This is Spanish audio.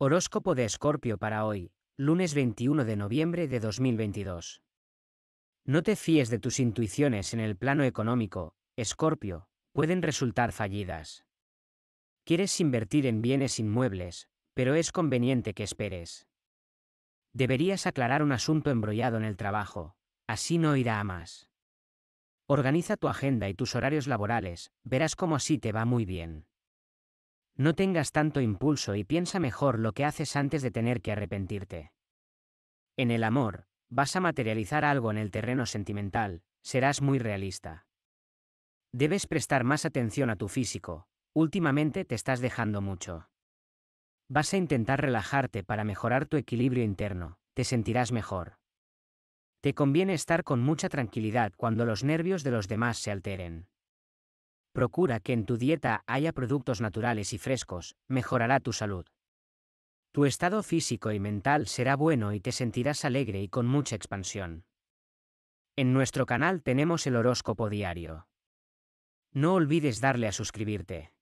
Horóscopo de Escorpio para hoy, lunes 21 de noviembre de 2022. No te fíes de tus intuiciones en el plano económico, Escorpio, pueden resultar fallidas. Quieres invertir en bienes inmuebles, pero es conveniente que esperes. Deberías aclarar un asunto embrollado en el trabajo, así no irá a más. Organiza tu agenda y tus horarios laborales, verás cómo así te va muy bien. No tengas tanto impulso y piensa mejor lo que haces antes de tener que arrepentirte. En el amor, vas a materializar algo en el terreno sentimental, serás muy realista. Debes prestar más atención a tu físico, últimamente te estás dejando mucho. Vas a intentar relajarte para mejorar tu equilibrio interno, te sentirás mejor. Te conviene estar con mucha tranquilidad cuando los nervios de los demás se alteren. Procura que en tu dieta haya productos naturales y frescos, mejorará tu salud. Tu estado físico y mental será bueno y te sentirás alegre y con mucha expansión. En nuestro canal tenemos el horóscopo diario. No olvides darle a suscribirte.